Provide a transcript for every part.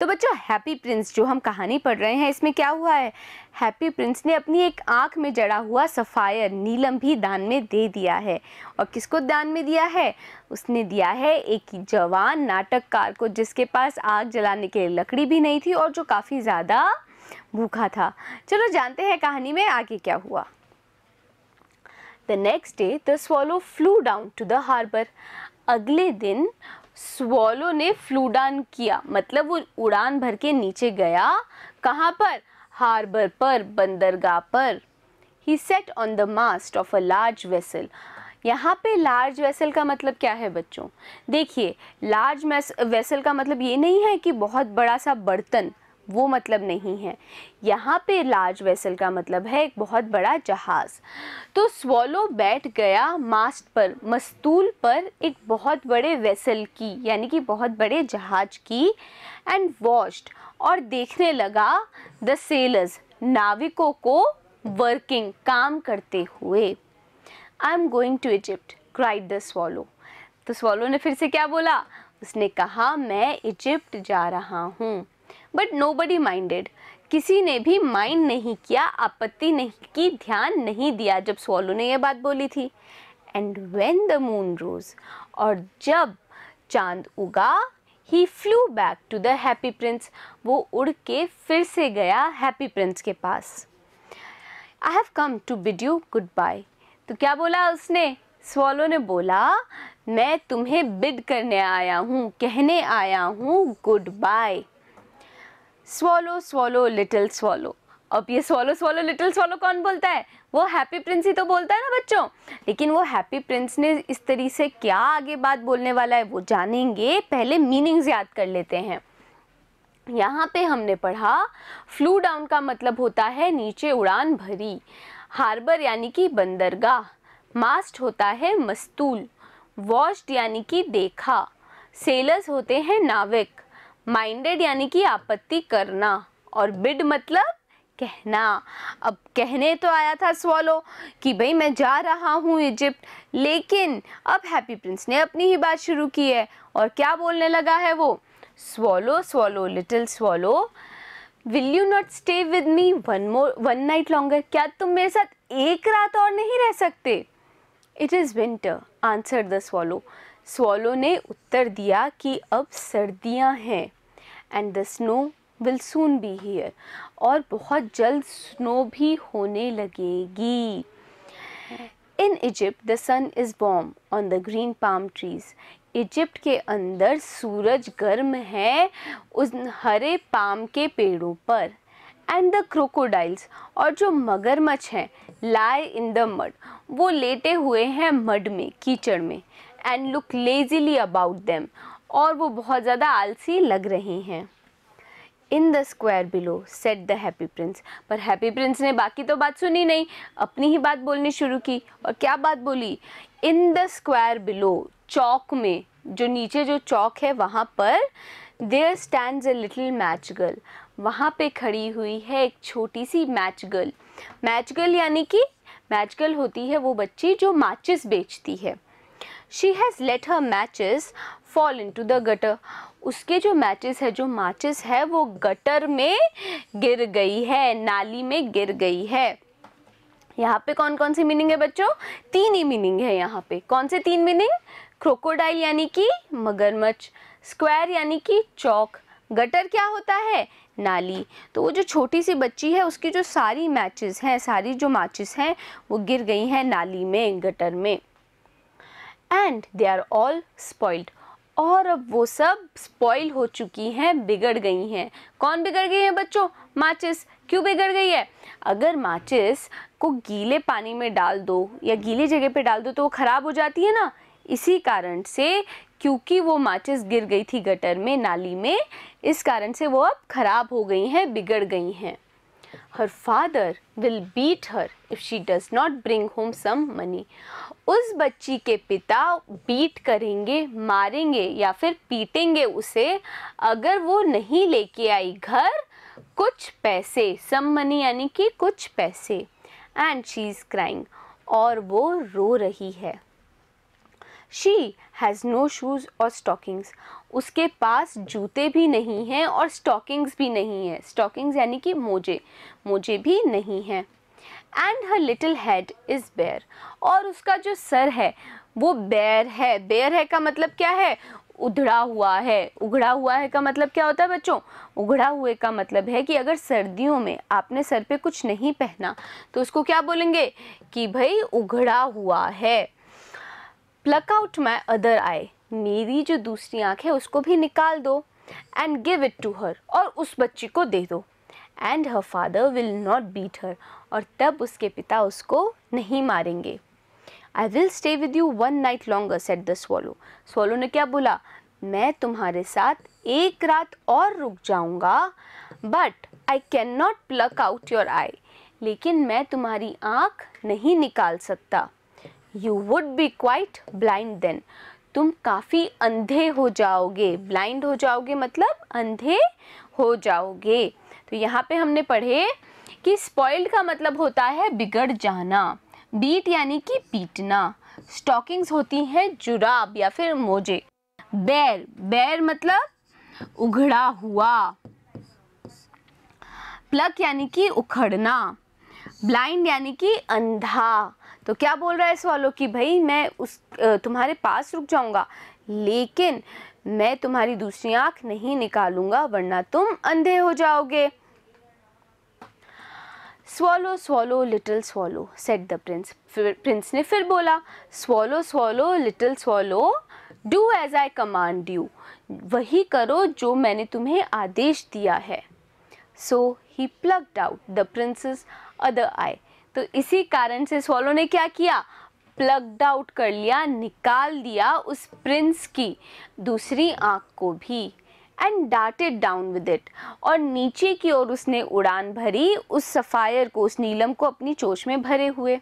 तो बच्चों happy Prince जो हम कहानी पढ़ रहे हैं इसमें क्या हुआ है हैप्पी प्रिंस ने अपनी एक आंख में जड़ा हुआ सफ़ायर नीलम भी दान में दे दिया है और किसको दान में दिया है उसने दिया है एक जवान नाटककार को जिसके पास आग जलाने के लिए लकड़ी भी नहीं थी और जो काफ़ी ज़्यादा भूखा था चलो जानते हैं कहानी में आगे क्या हुआ the next day the flew down to the harbour अगले दिन स्वॉलो ने फ्लूडान किया मतलब वो उड़ान भर के नीचे गया कहाँ पर हार्बर पर बंदरगाह पर ही sat on the mast of a large vessel यहाँ पे लार्ज वेसल का मतलब क्या है बच्चों देखिए लार्ज वेसल का मतलब ये नहीं है कि बहुत बड़ा सा बर्तन वो मतलब नहीं है यहाँ पे लार्ज वेसल का मतलब है एक बहुत बड़ा जहाज़ तो स्वॉलो बैठ गया मास्ट पर मस्तूल पर एक बहुत बड़े वेसल की यानी कि बहुत बड़े जहाज़ की एंड वॉश्ड और देखने लगा द सेलर्स नाविकों को वर्किंग काम करते हुए I am going to Egypt cried the swallow तो स्वॉलो ने फिर से क्या बोला उसने कहा मैं इजिप्ट जा रहा हूँ बट नो बडी माइंडेड किसी ने भी माइंड नहीं किया आपत्ति नहीं की ध्यान नहीं दिया जब सोलो ने यह बात बोली थी and when the moon rose और जब चांद उगा ही flew back to the happy prince वो उड़ के फिर से गया हैप्पी प्रिंस के पास I have come to bid you good bye तो क्या बोला उसने सोलो ने बोला मैं तुम्हें बिड करने आया हूँ कहने आया हूँ good bye swallow swallow little swallow अब ये स्वॉलो स्वॉलो लिटिल स्वॉलो कौन बोलता है वो हैप्पी प्रिंस ही तो बोलता है ना बच्चों लेकिन वो हैप्पी प्रिंस ने इस तरीके से क्या आगे बात बोलने वाला है वो जानेंगे पहले मीनिंग्स याद कर लेते हैं यहाँ पे हमने पढ़ा फ्लू डाउन का मतलब होता है नीचे उड़ान भरी हार्बर यानी कि बंदरगाह मास्ट होता है मस्तूल वॉश्ड यानी कि देखा सेलर्स होते हैं नाविक माइंडेड यानी कि आपत्ति करना और बिड मतलब कहना अब कहने तो आया था स्वालो कि भाई मैं जा रहा हूँ इजिप्ट लेकिन अब हैप्पी प्रिंस ने अपनी ही बात शुरू की है और क्या बोलने लगा है वो swallow swallow little swallow will you not stay with me one more one night longer क्या तुम मेरे साथ एक रात और नहीं रह सकते it is winter answered the swallow स्वालो ने उत्तर दिया कि अब सर्दियाँ हैं and the snow will soon be here और बहुत जल्द स्नो भी होने लगेगी in Egypt the sun is warm on the green palm trees Egypt के अंदर सूरज गर्म है उस हरे पाम के पेड़ों पर एंड द क्रोकोडाइल्स और जो मगरमच्छ हैं लाई इन द मड वो लेटे हुए हैं मड में कीचड़ में and look lazily about them और वो बहुत ज़्यादा आलसी लग रहे हैं in the square below said the happy prince पर हैप्पी प्रिंस ने बाकी तो बात सुनी नहीं अपनी ही बात बोलनी शुरू की और क्या बात बोली इन द स्क्वायर बिलो चौक में जो नीचे जो चौक है वहाँ पर there stand a little match girl वहाँ पे खड़ी हुई है एक छोटी सी मैच गर्ल मैच गर्ल यानी कि मैच गर्ल होती है वो बच्ची जो माचिस बेचती है she has let her matches fall into the gutter उसके जो मैचेस है जो माचिस है वो गटर में गिर गई है नाली में गिर गई है यहाँ पे कौन कौन सी मीनिंग है बच्चों तीन ही मीनिंग है यहाँ पे कौन से तीन मीनिंग क्रोकोडाइल यानी कि मगरमच्छ स्क्वायर यानी कि चौक गटर क्या होता है नाली तो वो जो छोटी सी बच्ची है उसकी जो सारी मैचेस हैं सारी जो माचिस हैं वो गिर गई हैं नाली में गटर में and they are all spoiled और अब वो सब स्पॉइल हो चुकी हैं बिगड़ गई हैं कौन बिगड़ गई है बच्चों माचिस क्यों बिगड़ गई है अगर माचिस को गीले पानी में डाल दो या गीले जगह पे डाल दो तो वो ख़राब हो जाती है ना इसी कारण से क्योंकि वो माचिस गिर गई थी गटर में नाली में इस कारण से वो अब ख़राब हो गई हैं बिगड़ गई हैं her father will beat her if she does not bring home some money उस बच्ची के पिता बीट करेंगे मारेंगे या फिर पीटेंगे उसे अगर वो नहीं लेके आई घर कुछ पैसे सम मनी यानी कि कुछ पैसे एंड शी इज़ क्राइंग और वो रो रही है शी हैज़ नो शूज़ और स्टॉकिंग्स उसके पास जूते भी नहीं हैं और स्टॉकिंग्स भी नहीं है स्टॉकिंग्स यानी कि मोजे मोजे भी नहीं हैं and her little head is bare और उसका जो सर है वो बेयर है बेयर है का मतलब क्या है उधड़ा हुआ है उघड़ा हुआ है का मतलब क्या होता है बच्चों उघड़ा हुए का मतलब है कि अगर सर्दियों में आपने सर पे कुछ नहीं पहना तो उसको क्या बोलेंगे कि भाई उघड़ा हुआ है pluck out my other eye मेरी जो दूसरी आँख है उसको भी निकाल दो and give it to her और उस बच्ची को दे दो and her father will not beat her और तब उसके पिता उसको नहीं मारेंगे I will stay with you one night longer said the swallow swallow ने क्या बोला मैं तुम्हारे साथ एक रात और रुक जाऊंगा but I can not pluck out your eye लेकिन मैं तुम्हारी आँख नहीं निकाल सकता you would be quite blind then तुम काफ़ी अंधे हो जाओगे ब्लाइंड हो जाओगे मतलब अंधे हो जाओगे तो यहाँ पे हमने पढ़े कि स्पॉइल्ड का मतलब होता है बिगड़ जाना बीट यानी कि पीटना स्टॉकिंग्स होती हैं जुराब या फिर मोजे बैर बैर मतलब उघड़ा हुआ प्लक यानी कि उखड़ना ब्लाइंड यानी कि अंधा तो क्या बोल रहा है इस वालों कि भाई मैं उस तुम्हारे पास रुक जाऊंगा लेकिन मैं तुम्हारी दूसरी आँख नहीं निकालूंगा वरना तुम अंधे हो जाओगे swallow swallow little swallow said the prince फिर प्रिंस ने फिर बोला swallow swallow little swallow do as I command you वही करो जो मैंने तुम्हें आदेश दिया है so he plucked out the prince's other eye तो इसी कारण से सोलो ने क्या किया प्लग्ड आउट कर लिया निकाल दिया उस प्रिंस की दूसरी आंख को भी and darted down with it और नीचे की ओर उसने उड़ान भरी उस सफ़ायर को उस नीलम को अपनी चोच में भरे हुए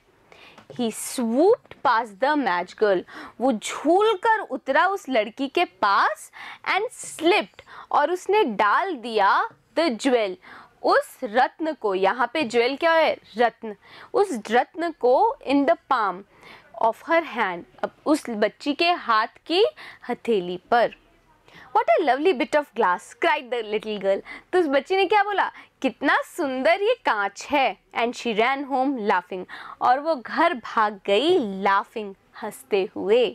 he swooped past the match girl वो झूल कर उतरा उस लड़की के पास एंड स्लिप्ड और उसने डाल दिया द ज्वेल उस रत्न को यहाँ पे ज्वेल क्या है रत्न उस रत्न को in the palm of her hand अब उस बच्ची के हाथ की हथेली पर what a lovely bit of glass cried the little girl तो उस बच्ची ने क्या बोला कितना सुंदर ये कांच है and she ran home laughing और वो घर भाग गई लाफिंग हंसते हुए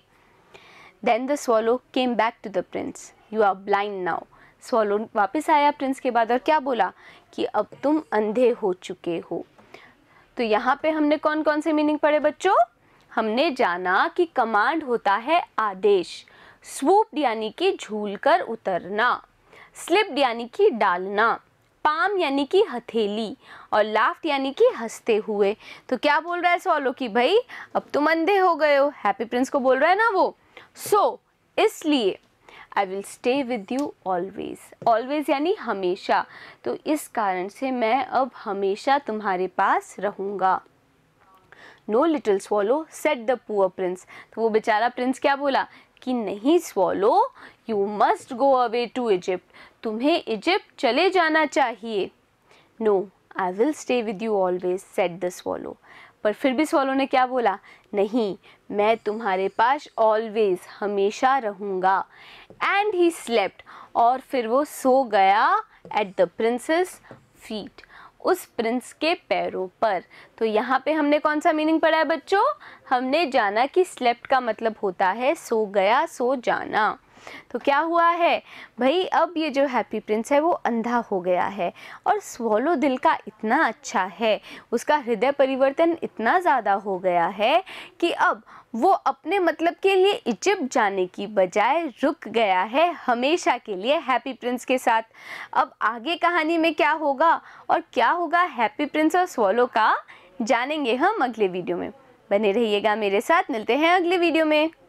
then the swallow came back to the prince you are blind now सोलोन वापस आया प्रिंस के बाद और क्या बोला कि अब तुम अंधे हो चुके हो तो यहाँ पे हमने कौन कौन से मीनिंग पढ़े बच्चों हमने जाना कि कमांड होता है आदेश स्वूप यानी कि झूल कर उतरना स्लिप यानी कि डालना पाम यानी कि हथेली और लाफ्ट यानी कि हंसते हुए तो क्या बोल रहा है सोलो कि भाई अब तुम अंधे हो गए हो हैप्पी प्रिंस को बोल रहा है ना वो सो so, इसलिए I will stay with you always always यानी हमेशा तो इस कारण से मैं अब हमेशा तुम्हारे पास रहूँगा no little swallow said the poor prince तो वो बेचारा प्रिंस क्या बोला कि नहीं swallow you must go away to Egypt तुम्हें इजिप्ट चले जाना चाहिए no I will stay with you always said the swallow पर फिर भी सवालों ने क्या बोला नहीं मैं तुम्हारे पास ऑलवेज हमेशा रहूँगा एंड ही स्लेप्ट और फिर वो सो गया एट द प्रिंसेस फीट उस प्रिंस के पैरों पर तो यहाँ पे हमने कौन सा मीनिंग पढ़ा है बच्चों हमने जाना कि स्लेप्ट का मतलब होता है सो गया सो जाना तो क्या हुआ है भाई अब ये जो हैप्पी प्रिंस है वो अंधा हो गया है और स्वॉलो दिल का इतना अच्छा है उसका हृदय परिवर्तन इतना ज़्यादा हो गया है कि अब वो अपने मतलब के लिए इजिप्ट जाने की बजाय रुक गया है हमेशा के लिए हैप्पी प्रिंस के साथ अब आगे कहानी में क्या होगा और क्या होगा हैप्पी प्रिंस और स्वॉलो का जानेंगे हम अगले वीडियो में बने रहिएगा मेरे साथ मिलते हैं अगले वीडियो में